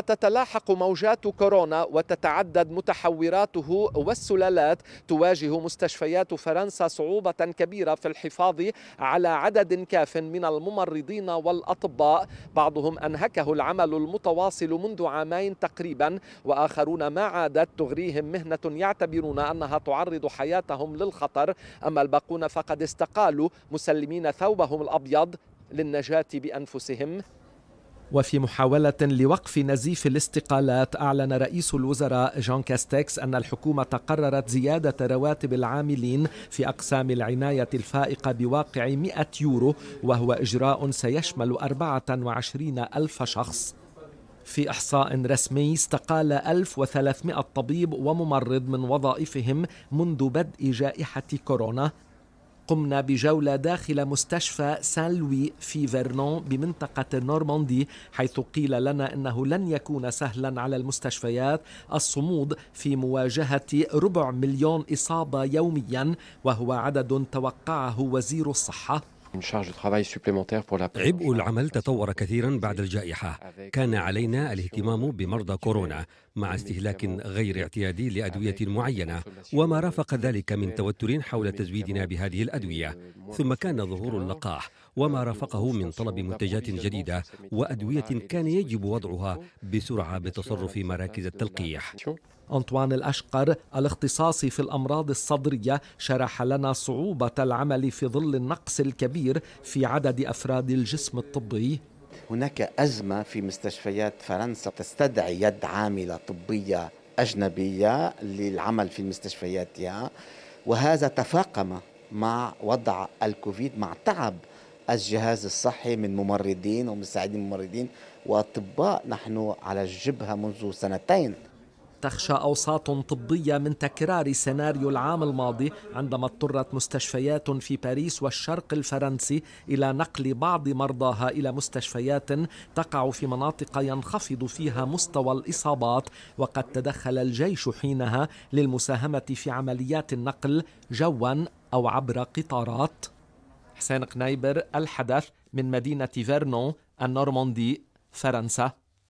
تتلاحق موجات كورونا وتتعدد متحوراته والسلالات تواجه مستشفيات فرنسا صعوبة كبيرة في الحفاظ على عدد كاف من الممرضين والأطباء بعضهم أنهكه العمل المتواصل منذ عامين تقريبا وآخرون ما عادت تغريهم مهنة يعتبرون أنها تعرض حياتهم للخطر أما الباقون فقد استقالوا مسلمين ثوبهم الأبيض للنجاة بأنفسهم وفي محاولة لوقف نزيف الاستقالات أعلن رئيس الوزراء جون كاستكس أن الحكومة قررت زيادة رواتب العاملين في أقسام العناية الفائقة بواقع 100 يورو وهو إجراء سيشمل 24 ألف شخص في إحصاء رسمي استقال 1300 طبيب وممرض من وظائفهم منذ بدء جائحة كورونا قمنا بجولة داخل مستشفى سان لوي في فيرنون بمنطقة النورماندي حيث قيل لنا أنه لن يكون سهلا على المستشفيات الصمود في مواجهة ربع مليون إصابة يوميا وهو عدد توقعه وزير الصحة عبء العمل تطور كثيرا بعد الجائحة كان علينا الاهتمام بمرضى كورونا مع استهلاك غير اعتيادي لأدوية معينة وما رافق ذلك من توتر حول تزويدنا بهذه الأدوية ثم كان ظهور اللقاح وما رافقه من طلب منتجات جديدة وأدوية كان يجب وضعها بسرعة بتصرف مراكز التلقيح أنطوان الأشقر الاختصاصي في الأمراض الصدرية شرح لنا صعوبة العمل في ظل النقص الكبير في عدد أفراد الجسم الطبي هناك أزمة في مستشفيات فرنسا تستدعي يد عاملة طبية أجنبية للعمل في مستشفياتها وهذا تفاقم مع وضع الكوفيد مع تعب الجهاز الصحي من ممرضين ومساعدين ممرضين واطباء نحن على الجبهه منذ سنتين تخشى أوساط طبية من تكرار سيناريو العام الماضي عندما اضطرت مستشفيات في باريس والشرق الفرنسي إلى نقل بعض مرضاها إلى مستشفيات تقع في مناطق ينخفض فيها مستوى الإصابات وقد تدخل الجيش حينها للمساهمة في عمليات النقل جوا أو عبر قطارات حسين قنيبر الحدث من مدينة فيرنون النورماندي فرنسا